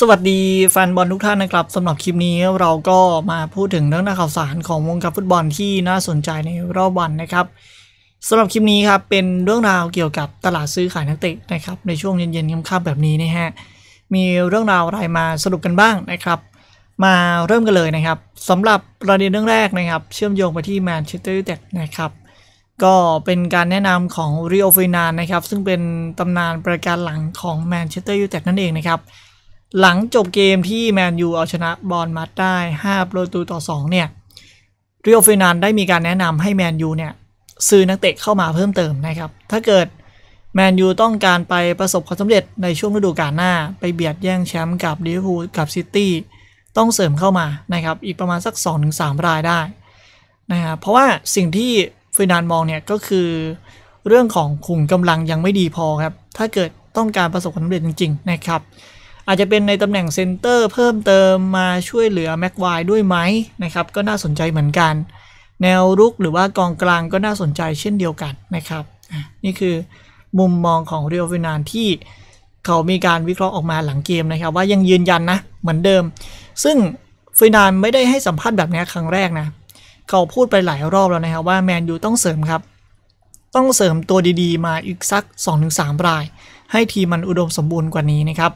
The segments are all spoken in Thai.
สวัสดีแฟนบอลทุกท่านนะครับสำหรับคลิปนี้เราก็มาพูดถึงเรื่องาข่าวสารของวงการฟุตบอลที่น่าสนใจในรอบวันนะครับสำหรับคลิปนี้ครับเป็นเรื่องราวเกี่ยวกับตลาดซื้อขายนักเตะนะครับ ในช่วงเย็นๆค่ำๆแบบนี้นะฮะมีเรื่องราวอะไรมาสรุปกันบ้างนะครับ มาเริ่มกันเลยนะครับสำหรับประเด็นเรื่องแรกนะครับ เชื่อมโยงไปที่แมนเชสเตอร์ยูไนเต็ดนะครับ ก็เป็นการแนะนำของริโอฟินานนะครับซึ่งเป็นตำนานประการหลังของแมนเชสเตอร์ยูไนเต็ดนั่นเองนะครับหลังจบเกมที่แมนยูเอาชนะบอลมาดได้5ประตูต่อ2เนี่ยเรียลฟนานได้มีการแนะนำให้แมนยูเนี่ยซื้อนักเตะเข้ามาเพิ่มเติมนะครับ ถ้าเกิดแมนยูต้องการไปประสบความสำเร็จในช่วงฤดูกาลหน้า ไปเบียดแย่งแชมป์กับลิเวอร์พูลกับซิตี้ต้องเสริมเข้ามานะครับอีกประมาณสัก2-3รายได้นะฮะเพราะว่าสิ่งที่ฟนานมองเนี่ยก็คือเรื่องของขุมกำลังยังไม่ดีพอครับ ถ้าเกิดต้องการประสบความสำเร็จจริงๆนะครับอาจจะเป็นในตำแหน่งเซนเตอร์เพิ่มเติมมาช่วยเหลือแม็กไวด้วยไหมนะครับก็น่าสนใจเหมือนกัน แนวรุกหรือว่ากองกลางก็น่าสนใจเช่นเดียวกันนะครับ นี่คือมุมมองของเรียวฟินานที่เขามีการวิเคราะห์ออกมาหลังเกมนะครับ ว่ายังยืนยันนะเหมือนเดิม ซึ่งฟินานไม่ได้ให้สัมภาษณ์แบบนี้ครั้งแรกนะ เขาพูดไปหลายรอบแล้วนะครับ ว่าแมนยูต้องเสริมครับต้องเสริมตัวดีๆ มาอีกสัก 2-3ราย ให้ทีมมันอุดมสมบูรณ์กว่านี้นะครับ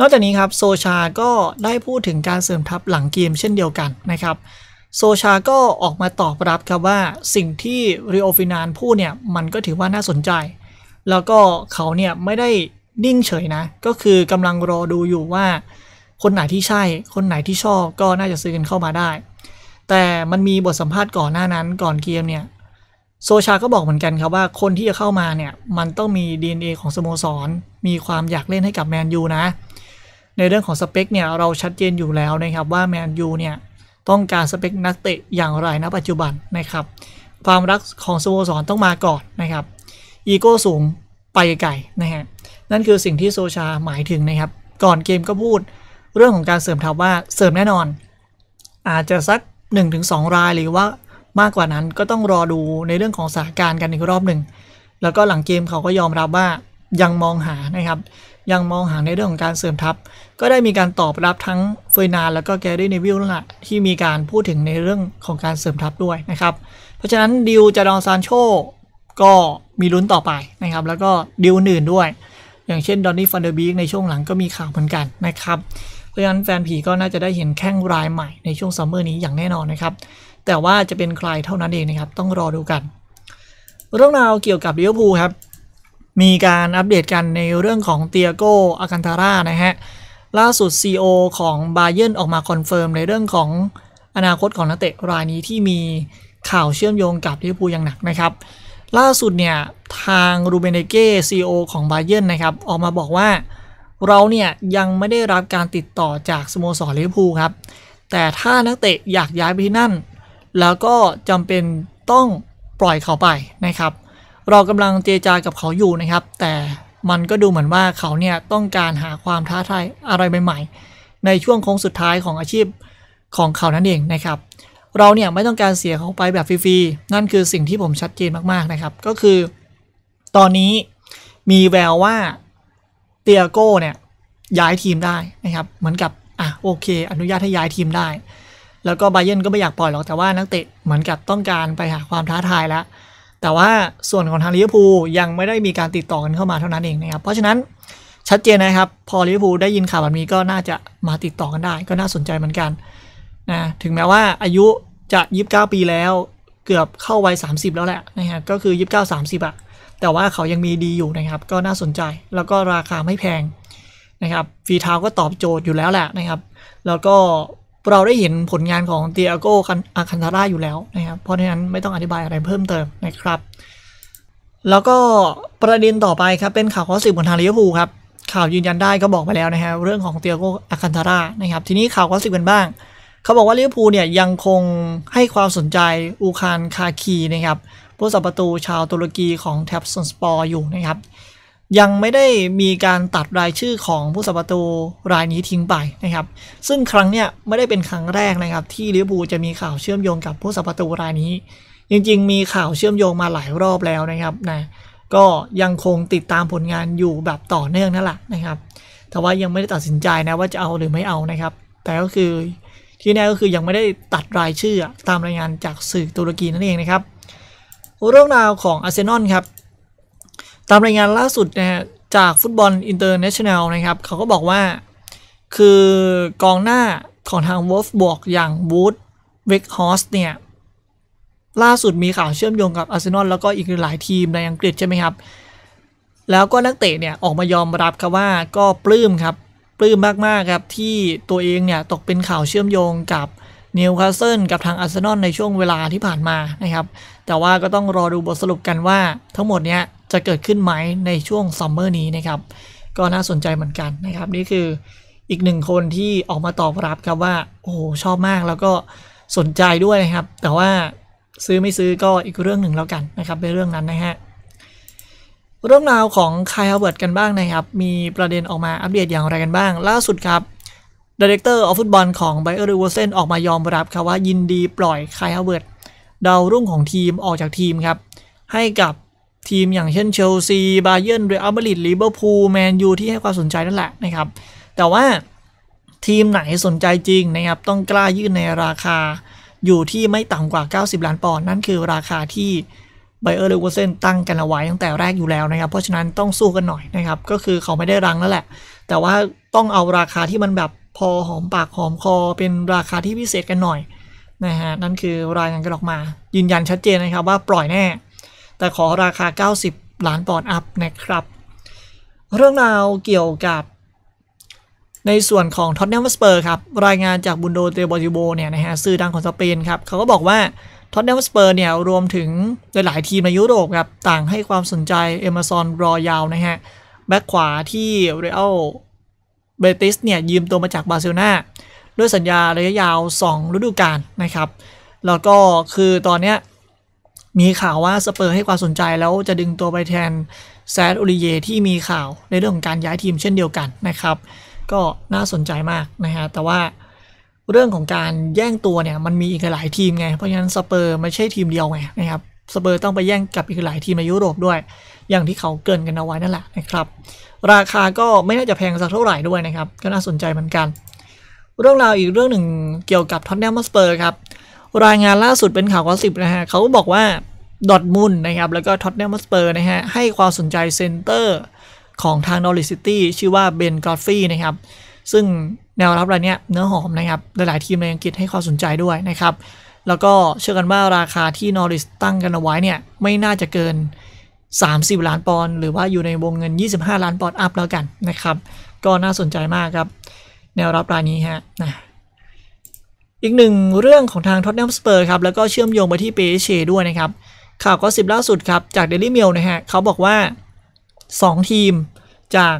นอกจากนี้ครับโซชา ก็ได้พูดถึงการเสริมทัพหลังเกมเช่นเดียวกันนะครับ โซชาก็ออกมาตอบรับครับว่าสิ่งที่ริโอฟินานพูดเนี่ย มันก็ถือว่าน่าสนใจ แล้วก็เขาเนี่ยไม่ได้นิ่งเฉยนะ ก็คือกำลังรอดูอยู่ว่า คนไหนที่ใช่ คนไหนที่ชอบก็น่าจะซื้อกันเข้ามาได้ แต่มันมีบทสัมภาษณ์ก่อนหน้านั้นก่อนเกมเนี่ยโซชาก็บอกเหมือนกันครับว่าคนที่จะเข้ามาเนี่ยมันต้องมี DNA ของสโมสร มีความอยากเล่นให้กับแมนยูนะในเรื่องของสเปคเนี่ยเราชัดเจนอยู่แล้วนะครับว่าแมนยูเนี่ยต้องการสเปคนักเตะอย่างไรณปัจจุบันนะครับ ความรักของสโมสรต้องมาก่อนนะครับอีโก้สูงไปไกลนะฮะนั่นคือสิ่งที่โซชาหมายถึงนะครับ ก่อนเกมก็พูด เรื่องของการเสริมทัพว่าเสริมแน่นอน อาจจะสัก 1-2 รายหรือว่ามากกว่านั้นก็ต้องรอดูในเรื่องของสถานการณ์กันอีกรอบหนึ่ง แล้วก็หลังเกมเขาก็ยอมรับว่ายังมองหานะครับยังมองหาในเรื่องของการเสริมทัพก็ได้มีการตอบรับทั้งเฟยนานแล้วก็แกรี่เนวิลล์ะที่มีการพูดถึงในเรื่องของการเสริมทัพด้วยนะครับ เพราะฉะนั้นดิวจะดองซานโชก็มีลุ้นต่อไปนะครับแล้วก็ดิวอื่นด้วย อย่างเช่นดอนนี่ฟันเดอร์บีกในช่วงหลังก็มีข่าวเหมือนกันนะครับเพราะฉะนั้นแฟนผีก็น่าจะได้เห็นแข้งรายใหม่ในช่วงซัมเมอร์นี้อย่างแน่นอนนะครับแต่ว่าจะเป็นใครเท่านั้นเองนะครับต้องรอดูกัน เรื่องราวเกี่ยวกับลิเวอร์พูลครับมีการอัปเดตกันในเรื่องของเตียโกอากันทาร่า นะฮะ ล่าสุด CEO ของบาเยนออกมาคอนเฟิร์มในเรื่องของอนาคตของนักเตะ รายนี้ที่มีข่าวเชื่อมโยงกับลิเวอร์พูลอย่างหนักนะครับ ล่าสุดเนี่ย ทางรูเบเนเก้ซีอของบาเยนนะครับ ออกมาบอกว่าเราเนี่ยยังไม่ได้รับการติดต่อจากสโมสรลิเวอร์พูลครับ แต่ถ้านักเตะอยากย้ายไปที่นั่น แล้วก็จำเป็นต้องปล่อยเขาไปนะครับเรากำลังเจจากับเขาอยู่นะครับ แต่มันก็ดูเหมือนว่าเขาเนี่ย ต้องการหาความท้าทายอะไรใหม่ ๆ ในช่วงโค้งสุดท้ายของอาชีพของเขานั่นเองนะครับ เราเนี่ยไม่ต้องการเสียเขาไปแบบฟรีๆนั่นคือสิ่งที่ผมชัดเจนมากๆนะครับ ก็คือ ตอนนี้มีแววว่า เตียโก้เนี่ย ย้ายทีมได้นะครับ เหมือนกับอ่ะโอเค อนุญาตให้ย้ายทีมได้ แล้วก็ไบเยนก็ไม่อยากปล่อยหรอกแต่ว่านักเตะเหมือนกับต้องการไปหาความท้าทายแล้วแต่ว่าส่วนของทางลิเวอร์พูลยังไม่ได้มีการติดต่อกันเข้ามาเท่านั้นเองนะครับเพราะฉะนั้นชัดเจนนะครับพอลิเวอร์พูลได้ยินข่าวแบบนี้ก็น่าจะมาติดต่อกันได้ก็น่าสนใจเหมือนกันนะถึงแม้ว่าอายุจะยีิบเก้าปีแล้วเกือบเข้าวัย30 แล้วแหละนะฮะก็คือยีิบเก้าสามสิบอะแต่ว่าเขายังมีดีอยู่นะครับก็น่าสนใจแล้วก็ราคาไม่แพงนะครับฟีเท้าก็ตอบโจทย์อยู่แล้วแหละนะครับ แล้วก็เราได้เห็นผลงานของเตียโกอาคันทาร่าอยู่แล้วนะครับ เพราะฉะนั้นไม่ต้องอธิบายอะไรเพิ่มเติมนะครับ แล้วก็ประเด็นต่อไปครับเป็นข่าวข้อสิบบนทางลิเวอร์พูลครับข่าวยืนยันได้ก็บอกไปแล้วนะฮะเรื่องของเตียโกอาคันทาร่านะครับทีนี้ข่าวข้อสิบกันบ้าง เขาบอกว่าลิเวอร์พูลเนี่ยยังคงให้ความสนใจอูคานคาคีนะครับผู้สับประตูชาวตุรกีของแท็บซอนสปอร์อยู่นะครับยังไม่ได้มีการตัดรายชื่อของผู้สัประตูรายนี้ทิ้งไปนะครับ ซึ่งครั้งเนี้ยไม่ได้เป็นครั้งแรกนะครับ ที่ลิเวอร์พูลจะมีข่าวเชื่อมโยงกับผู้สัประตูรายนี้ จริงๆมีข่าวเชื่อมโยงมาหลายรอบแล้วนะครับ นะ ก็ยังคงติดตามผลงานอยู่แบบต่อเนื่องนั่นแหละนะครับ แต่ว่ายังไม่ได้ตัดสินใจนะว่าจะเอาหรือไม่เอานะครับ แต่ก็คือที่แน่ก็คือยังไม่ได้ตัดรายชื่อตามรายงานจากสื่อตุรกีนั่นเองนะครับเรื่องราวของอาร์เซนอลครับตามรายงานล่าสุดนะฮะจากฟุตบอลอินเตอร์เนชั่นแนลนะครับ เขาก็บอกว่าคือกองหน้าของทางวอฟบวกอย่างบูธเวกฮอสเนี่ย ล่าสุดมีข่าวเชื่อมโยงกับอาร์เซนอลแล้วก็อีกหลายทีมในอังกฤษใช่ไหมครับ แล้วก็นักเตะเนี่ย ออกมายอมรับครับว่าก็ปลื้มครับ ปลื้มมากๆครับ ที่ตัวเองเนี่ย ตกเป็นข่าวเชื่อมโยงกับนิวคาสเซิลกับทางอาร์เซนอลในช่วงเวลาที่ผ่านมานะครับแต่ว่าก็ต้องรอดูบทสรุปกันว่าทั้งหมดเนี่ยจะเกิดขึ้นไหมในช่วงซัมเมอร์นี้นะครับ ก็น่าสนใจเหมือนกันนะครับ นี่คืออีกหนึ่งคนที่ออกมาตอบรับครับว่าโอ้ชอบมากแล้วก็สนใจด้วยนะครับ แต่ว่าซื้อไม่ซื้อก็อีกเรื่องหนึ่งแล้วกันนะครับเป็นเรื่องนั้นนะฮะ เรื่องราวของคายฮาวเวิร์ดกันบ้างนะครับ มีประเด็นออกมาอัปเดตอย่างไรกันบ้าง ล่าสุดครับดีเรคเตอร์ออฟฟุตบอลของไบเออร์ริวเซนออกมายอมรับครับว่ายินดีปล่อยคายฮาวเวิร์ดดาวรุ่งของทีมออกจากทีมครับให้กับทีมอย่างเช่นเชลซีบาเยอร์นเรอัลมาดริดลิเวอร์พูลแมนยูที่ให้ความสนใจนั่นแหละนะครับ แต่ว่าทีมไหนสนใจจริงนะครับ ต้องกล้ายื่นในราคาอยู่ที่ไม่ต่ำกว่า 90 ล้านปอนด์นั่นคือราคาที่ไบเออร์เลเวอรเซนตั้งกันเอาไว้ ตั้งแต่แรกอยู่แล้วนะครับ เพราะฉะนั้นต้องสู้กันหน่อยนะครับ ก็คือเขาไม่ได้รังแล้วแหละ แต่ว่าต้องเอาราคาที่มันแบบพอหอมปากหอมคอเป็นราคาที่พิเศษกันหน่อยนะฮะนั่นคือรายงานกันออกมายืนยันชัดเจนนะครับว่าปล่อยแน่แต่ขอราคา 90ล้านปอนด์อัพนะครับ เรื่องราวเกี่ยวกับในส่วนของท็อตแนมสเปอร์ครับ รายงานจากบุนโดเตบอติโบเนี่ยนะฮะสื่อดังของสเปนครับ เขาก็บอกว่าท็อตแนมสเปอร์เนี่ย รวมถึงหลาย ๆ ทีมในยุโรปครับ ต่างให้ความสนใจเอเมซอนรอยาวนะฮะแบ็คขวาที่เรอัลเบติสเนี่ย ยืมตัวมาจากบาร์เซโลนาด้วยสัญญาระยะยาว2ฤดูกาลนะครับ แล้วก็คือตอนเนี้ยมีข่าวว่าสเปอร์ให้ความสนใจแล้วจะดึงตัวไปแทนแซดอุริเยที่มีข่าวในเรื่องของการย้ายทีมเช่นเดียวกันนะครับก็น่าสนใจมากนะฮะแต่ว่าเรื่องของการแย่งตัวเนี่ยมันมีอีกหลายทีมไงเพราะฉะนั้นสเปอร์ไม่ใช่ทีมเดียวไงนะครับสเปอร์ต้องไปแย่งกับอีกหลายทีมในยุโรปด้วย อย่างที่เขาเกินกันเอาไว้นั่นแหละนะครับราคาก็ไม่น่าจะแพงสักเท่าไหร่ด้วยนะครับก็น่าสนใจเหมือนกัน เรื่องราวอีกเรื่องหนึ่งเกี่ยวกับท็อตแนมสเปอร์ครับรายงานล่าสุดเป็นข่าวกอสิบนะฮะ เขาบอกว่า ดอทมุนนะครับ แล้วก็ท็อตเนมสเปอร์นะฮะ ให้ความสนใจเซนเตอร์ของทางนอริสซิตี้ชื่อว่าเบนกอฟฟี่นะครับ ซึ่งแนวรับรายเนี้ย เนื้อหอมนะครับ หลายๆ ทีมในอังกฤษให้ความสนใจด้วยนะครับ แล้วก็เชื่อกันว่าราคาที่นอริสตั้งกันเอาไว้เนี่ย ไม่น่าจะเกิน30ล้านปอนด์หรือว่าอยู่ในวงเงิน 25 ล้านปอนด์อัพแล้วกันนะครับ ก็น่าสนใจมากครับ แนวรับรายนี้ฮะนะอีกหนึ่งเรื่องของทางท็อตแนมสเปอร์ครับ แล้วก็เชื่อมโยงไปที่เปเชด้วยนะครับข่าวก็สิบล่าสุดครับ จากเดลี่เมลนะฮะ เขาบอกว่า 2 ทีมจาก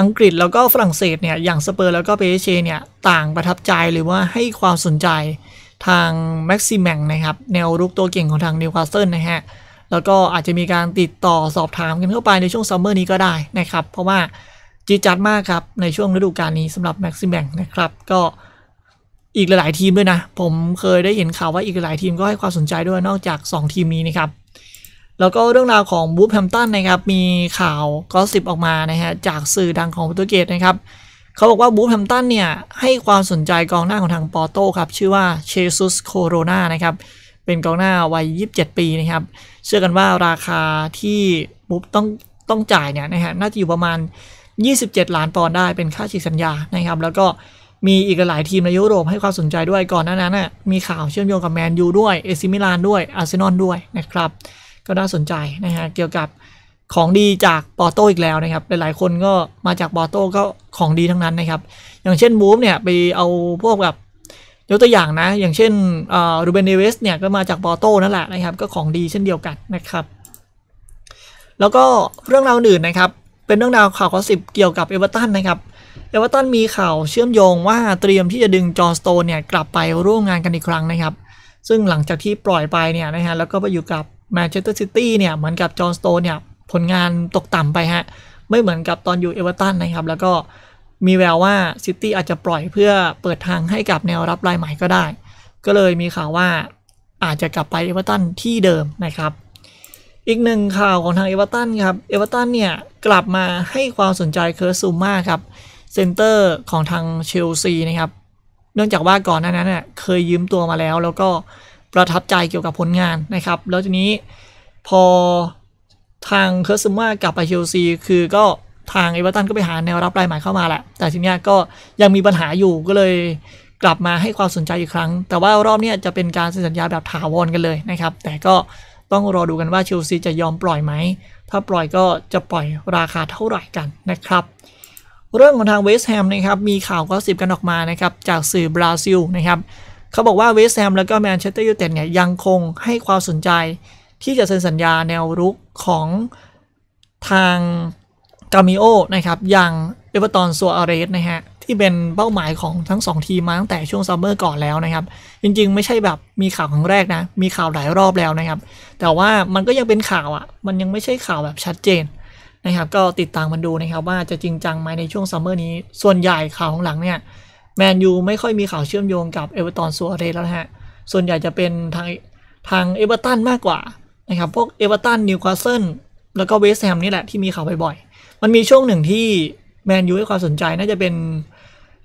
อังกฤษแล้วก็ฝรั่งเศสเนี่ย อย่างสเปอร์แล้วก็เปเชเนี่ย ต่างประทับใจหรือว่าให้ความสนใจทางแม็กซิแมงนะครับ แนวรุกตัวเก่งของทางนิวคาสเซิลนะฮะแล้วก็อาจจะมีการติดต่อสอบถามกันเข้าไปในช่วงซัมเมอร์นี้ก็ได้นะครับเพราะว่าจีจัดมากครับในช่วงฤดูกาลนี้สำหรับแม็กซิแมงนะครับก็อีกหลายทีมด้วยนะ ผมเคยได้เห็นข่าวว่าอีกหลายทีมก็ให้ความสนใจด้วยนอกจาก 2 ทีมนี้นะครับ แล้วก็เรื่องราวของบูฟแฮมตันนะครับ มีข่าวก็สิบออกมานะฮะจากสื่อดังของโปรตุเกสนะครับ เขาบอกว่าบูฟแฮมตันเนี่ยให้ความสนใจกองหน้าของทางปอโต้ครับชื่อว่าเชซุสโคโรนานะครับ เป็นกองหน้าวัย 27 ปีนะครับ เชื่อกันว่าราคาที่บูฟต้องต้องจ่ายเนี่ยนะฮะน่าจะอยู่ประมาณ 27 ล้านปอนด์ได้เป็นค่าฉีกสัญญานะครับแล้วก็มีอีกหลายทีมในยุโรปให้ความสนใจด้วยก่อนหน้านั้นน่ะมีข่าวเชื่อมโยงกับแมนยูด้วยเอซิมิลาน ด้วย อาร์เซนอลด้วยนะครับก็น่าสนใจนะฮะเกี่ยวกับของดีจากปอโตอีกแล้วนะครับ หลายๆ คนก็มาจากปอโตก็ของดีทั้งนั้นนะครับอย่างเช่นบูมเนี่ยไปเอาพวกแบบยกตัวอย่างนะ อย่างเช่นรูเบนเดวสเนี่ยก็มาจากปอโตนั่นแหละนะครับก็ของดีเช่นเดียวกันนะครับ แล้วก็เรื่องราวอื่นนะครับ เป็นเรื่องราวข่าวข้อสิบเกี่ยวกับเอเวอร์ตันนะครับเอเวอร์ตันมีข่าวเชื่อมโยงว่าเตรียมที่จะดึงจอร์สโตนเนี่ยกลับไปร่วมงานกันอีกครั้งนะครับซึ่งหลังจากที่ปล่อยไปเนี่ยนะฮะแล้วก็ไปอยู่กับแมนเชสเตอร์ซิตี้เนี่ยเหมือนกับจอร์สโตนเนี่ยผลงานตกต่ำไปฮะ ไม่เหมือนกับตอนอยู่เอเวอร์ตันนะครับแล้วก็มีแววว่าซิตี้อาจจะปล่อยเพื่อเปิดทางให้กับแนวรับรายใหม่ก็ได้ ก็เลยมีข่าวว่าอาจจะกลับไปเอเวอร์ตันที่เดิมนะครับอีกหนึ่งข่าวของทางเอเวอร์ตันครับเอเวอร์ตันเนี่ยกลับมาให้ความสนใจเคิร์ซูมาครับเซนเตอร์ของทางเชลซีนะครับ เนื่องจากว่าก่อนหน้านั้นเน่ยเคยยืมตัวมาแล้วแล้วก็ประทับใจเกี่ยวกับผลงานนะครับ แล้วทีนี้พอทางเคิร์ซมากลับไปเชลซีคือก็ทางเอเวอร์ตันก็ไปหาแนวรับรายใหม่เข้ามาแหละ แต่ทีนี้ก็ยังมีปัญหาอยู่ก็เลยกลับมาให้ความสนใจอีกครั้ง แต่ว่ารอบนี้จะเป็นการเซ็นสัญญาแบบถาวรกันเลยนะครับ แต่ก็ต้องรอดูกันว่าเชลซีจะยอมปล่อยไหม ถ้าปล่อยก็จะปล่อยราคาเท่าไหร่กันนะครับเรื่องของทางเวสต์แฮมนะครับ มีข่าวก็สิบกันออกมานะครับ จากสื่อบราซิลนะครับ เขาบอกว่าเวสต์แฮมแล้วก็แมนเชสเตอร์ยูไนเต็ดเนี่ยยังคงให้ความสนใจที่จะเซ็นสัญญาแนวรุกของทางกามิโอนะครับอย่างเอเวอร์ตันซัวอาเรสนะฮะที่เป็นเป้าหมายของทั้ง 2 ทีมมาตั้งแต่ช่วงซัมเมอร์ก่อนแล้วนะครับ จริงๆไม่ใช่แบบมีข่าวครั้งแรกนะ มีข่าวหลายรอบแล้วนะครับแต่ว่ามันก็ยังเป็นข่าวอะ่ะมันยังไม่ใช่ข่าวแบบชัดเจนนะครับก็ติดตามมันดูนะครับว่าจะจริงจังไหมในช่วงซัมเมอร์นี้ ส่วนใหญ่ข่าวของหลังเนี่ยแมนยูไม่ค่อยมีข่าวเชื่อมโยงกับเอเวอร์ตันซัวเรสแล้วฮะ ส่วนใหญ่จะเป็นทางทางเอเวอร์ตันมากกว่านะครับ พวกเอเวอร์ตันนิวคาสเซิลแล้วก็เวสแฮมนี่แหละที่มีข่าวบ่อยๆมันมีช่วงหนึ่งที่แมนยูให้ความสนใจน่าจะเป็น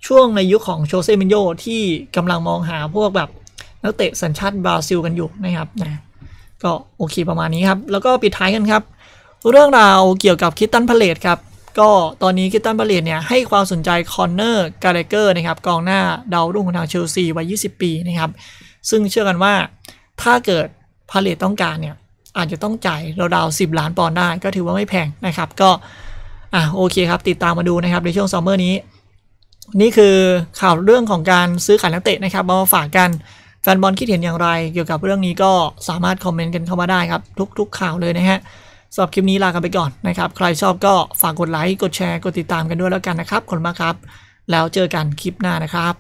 ช่วงในยุคขของโชเซมินโยที่กำลังมองหาพวกแบบนักเตะสัญชาติบราซิลกันอยู่นะครับนะก็โอเคประมาณนี้ครับแล้วก็ปิดท้ายกันครับเรื่องราวเกี่ยวกับคิตตันพาเลตครับ ก็ตอนนี้คิตตันพาเลตเนี่ยให้ความสนใจคอนเนอร์กาเลเกอร์นะครับ กองหน้าดาวรุ่งของทางเชลซีวัย20 ปีนะครับ ซึ่งเชื่อกันว่าถ้าเกิดพาเลตต้องการเนี่ยอาจจะต้องจ่ายราวสิบล้านปอนด์ได้ก็ถือว่าไม่แพงนะครับ ก็อ่ะโอเคครับติดตามมาดูนะครับในช่วงซัมเมอร์นี้ นี่คือข่าวเรื่องของการซื้อขายนักเตะนะครับ มาฝากกันแฟนบอลคิดเห็นอย่างไร เกี่ยวกับเรื่องนี้ก็สามารถคอมเมนต์กันเข้ามาได้ครับ ทุกๆ ข่าวเลยนะฮะสำหรับคลิปนี้ลากันไปก่อนนะครับ ใครชอบก็ฝากกดไลค์ กดแชร์ กดติดตามกันด้วยแล้วกันนะครับ ขอบคุณมากครับ แล้วเจอกันคลิปหน้านะครับ